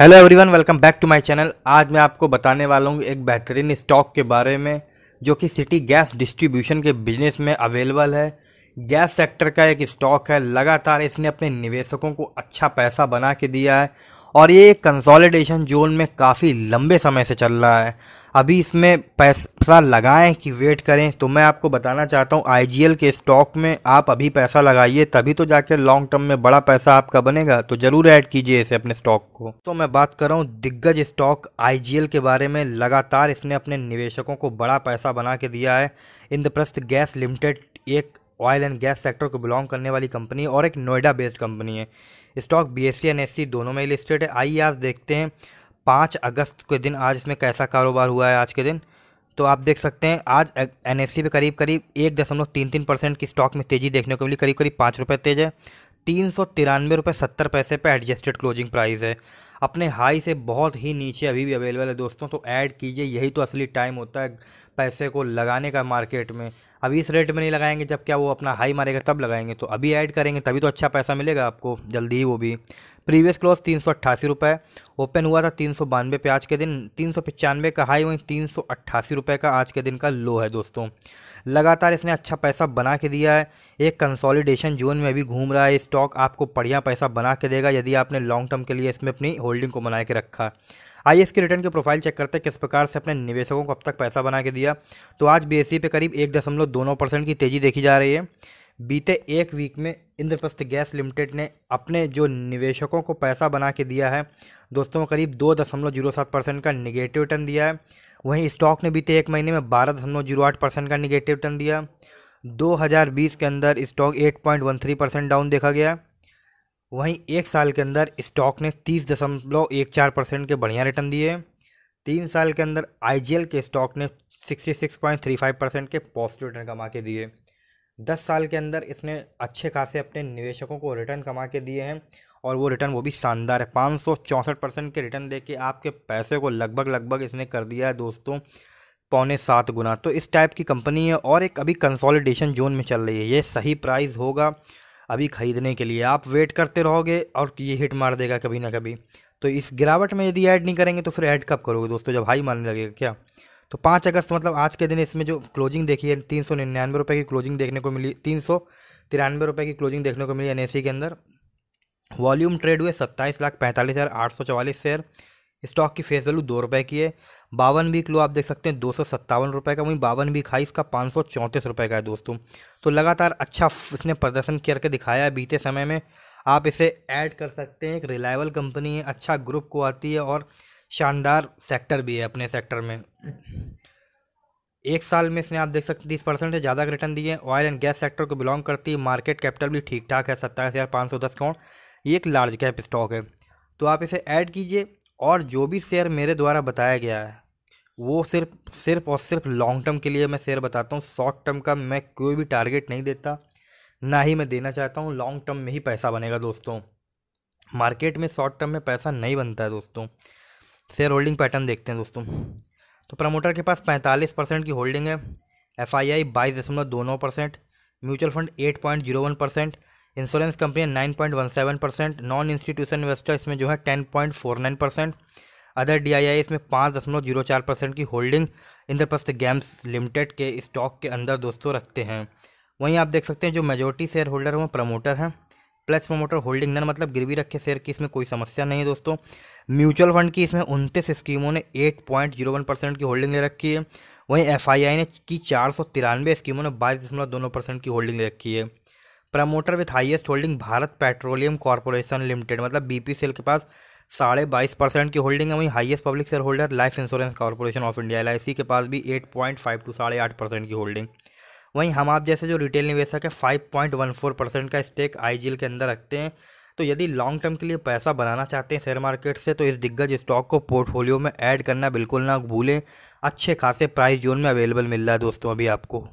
hello everyone welcome back to my channel आज मैं आपको बताने वाला हूँ एक बेहतरीन स्टॉक के बारे में जो कि सिटी गैस डिस्ट्रीब्यूशन के बिजनेस में अवेलेबल है गैस सेक्टर का एक स्टॉक है लगातार इसने अपने निवेशकों को अच्छा पैसा बना के दिया है और ये कंसोलिडेशन जोन में काफ़ी लंबे समय से चल रहा है अभी इसमें पैसा लगाएं कि वेट करें तो मैं आपको बताना चाहता हूं आई के स्टॉक में आप अभी पैसा लगाइए तभी तो जाके लॉन्ग टर्म में बड़ा पैसा आपका बनेगा तो जरूर ऐड कीजिए इसे अपने स्टॉक को तो मैं बात कर रहा हूँ दिग्गज स्टॉक आई के बारे में लगातार इसने अपने निवेशकों को बड़ा पैसा बना के दिया है इंद्रप्रस्थ गैस लिमिटेड एक ऑयल एंड गैस सेक्टर को बिलोंग करने वाली कंपनी और एक नोएडा बेस्ड कंपनी है stock B S C S C दोनों में लिस्टेड है आइए आज देखते हैं पाँच अगस्त के दिन आज इसमें कैसा कारोबार हुआ है आज के दिन तो आप देख सकते हैं आज एन एस पे करीब करीब एक दशमलव तीन तीन परसेंट की स्टॉक में तेज़ी देखने को मिली करीब करीब पाँच रुपये तेज़ है तीन सौ तिरानवे रुपये सत्तर पैसे पर एडजस्टेड क्लोजिंग प्राइस है अपने हाई से बहुत ही नीचे अभी भी अवेलेबल है दोस्तों तो ऐड कीजिए यही तो असली टाइम होता है पैसे को लगाने का मार्केट में अभी इस रेट में नहीं लगाएंगे जब क्या वो अपना हाई मारेगा तब लगाएंगे तो अभी ऐड करेंगे तभी तो अच्छा पैसा मिलेगा आपको जल्दी ही वो भी प्रीवियस क्लोज तीन सौ अट्ठासी रुपये ओपन हुआ था तीन सौ बानवे पे आज के दिन तीन सौ पचानवे का हाई वहीं तीन सौ अट्ठासी रुपये का आज के दिन का लो है दोस्तों लगातार इसने अच्छा पैसा बना के दिया है एक कंसोलिडेशन जोन में भी घूम रहा है स्टॉक आपको बढ़िया पैसा बना के देगा यदि आपने लॉन्ग टर्म के लिए इसमें अपनी होल्डिंग को बना के रखा आइए इसके रिटर्न की प्रोफाइल चेक करते हैं किस प्रकार से अपने निवेशकों को अब तक पैसा बना के दिया तो आज बी e पे करीब एक दशमलव दोनों परसेंट की तेज़ी देखी जा रही है बीते एक वीक में इंद्रप्रस्थ गैस लिमिटेड ने अपने जो निवेशकों को पैसा बना के दिया है दोस्तों करीब दो दशमलव जीरो सात परसेंट का निगेटिव रिटर्न दिया है वहीं स्टॉक ने बीते एक महीने में बारह दशमलव जीरो आठ परसेंट का निगेटिव रिटर्न दिया 2020 के अंदर स्टॉक 8.13 परसेंट डाउन देखा गया वहीं एक साल के अंदर स्टॉक ने तीस दशमलव एक चार परसेंट के बढ़िया रिटर्न दिए तीन साल के अंदर आई के स्टॉक ने sixty six point three five percent के पॉजिटिव रिटर्न कमा के दिए दस साल के अंदर इसने अच्छे खासे अपने निवेशकों को रिटर्न कमा के दिए हैं और वो रिटर्न वो भी शानदार है पाँच सौ चौंसठ परसेंट के रिटर्न दे के आपके पैसे को लगभग लगभग इसने कर दिया है दोस्तों पौने सात गुना तो इस टाइप की कंपनी है और एक अभी कंसोलिडेशन जोन में चल रही है ये सही प्राइस होगा अभी ख़रीदने के लिए आप वेट करते रहोगे और ये हिट मार देगा कभी ना कभी तो इस गिरावट में यदि ऐड नहीं करेंगे तो फिर ऐड कब करोगे दोस्तों जब हाई मारने लगेगा क्या तो पाँच अगस्त मतलब आज के दिन इसमें जो क्लोजिंग देखी है तीन सौ निन्यानवे रुपये की क्लोजिंग देखने को मिली तीन सौ तिरानवे रुपये की क्लोजिंग देखने को मिली एन के अंदर वॉल्यूम ट्रेड हुए सत्ताईस लाख पैंतालीस हज़ार आठ सौ चवालीस शेयर स्टॉक की फेस वैल्यू दो रुपए की है बावन वीक लो आप देख सकते हैं दो सौ सत्तावन रुपये का वहीं बावन वीक हाई इसका पाँच सौ चौंतीस रुपये का है दोस्तों तो लगातार अच्छा इसने प्रदर्शन करके दिखाया है बीते समय में आप इसे ऐड कर सकते हैं एक रिलायबल कंपनी है अच्छा ग्रुप को आती है और शानदार सेक्टर भी है अपने सेक्टर में एक साल में इसने आप देख सकते हैं तीस परसेंट से ज़्यादा रिटर्न दिए ऑयल एंड गैस सेक्टर को बिलोंग करती है मार्केट कैपिटल भी ठीक ठाक है सत्ताईस हज़ार पाँच सौ दस करोड़ ये एक लार्ज कैप स्टॉक है तो आप इसे ऐड कीजिए और जो भी शेयर मेरे द्वारा बताया गया है वो सिर्फ सिर्फ और सिर्फ लॉन्ग टर्म के लिए मैं शेयर बताता हूँ शॉर्ट टर्म का मैं कोई भी टारगेट नहीं देता ना ही मैं देना चाहता हूँ लॉन्ग टर्म में ही पैसा बनेगा दोस्तों मार्केट में शॉर्ट टर्म में पैसा नहीं बनता है दोस्तों शेयर होल्डिंग पैटर्न देखते हैं दोस्तों तो प्रमोटर के पास पैंतालीस परसेंट की होल्डिंग है एफ आई आई बाईस दशमलव दो नौ percent mutual fund eight point zero one percent insurance कंपनियाँ seven percent non institution investor इसमें जो है ten point four nine percent other D I I इसमें पाँच दशमलव जीरो चार परसेंट की होल्डिंग इंद्रप्रस्थ गेम्स लिमिटेड के स्टॉक के अंदर दोस्तों रखते हैं वहीं आप देख सकते हैं जो मेजोरिटी शेयर होल्डर हैं वो प्रमोटर हैं प्लस प्रमोटर होल्डिंग नन मतलब गिरवी रखे शेयर की इसमें कोई समस्या नहीं है दोस्तों म्यूचुअल फंड की इसमें उनतीस स्कीमों ने eight point zero one percent की होल्डिंग ले रखी है वहीं एफ आई आई ने की चार सौ तिरानवे स्कीमों ने बाईस दशमलव दोनों परसेंट की होल्डिंग ले रखी है promoter with highest holding Bharat petroleum corporation limited मतलब बीपी सेल के पास साढ़े बाईस परसेंट की होल्डिंग है वहीं highest public shareholder life insurance corporation of India L के पास भी एट पॉइंट फाइव टू साढ़े आठ परसेंट की होल्डिंग वहीं हम आप जैसे जो रिटेल निवेशक है five point one four percent का स्टेक आई के अंदर रखते हैं तो यदि लॉन्ग टर्म के लिए पैसा बनाना चाहते हैं शेयर मार्केट से तो इस दिग्गज स्टॉक को पोर्टफोलियो में ऐड करना बिल्कुल ना भूलें अच्छे खासे प्राइस जोन में अवेलेबल मिल रहा है दोस्तों अभी आपको